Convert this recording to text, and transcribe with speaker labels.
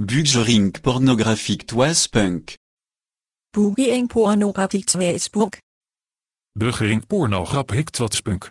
Speaker 1: Bugering pornografiek was punk.
Speaker 2: Bugering
Speaker 3: pornographique was punk. Bugering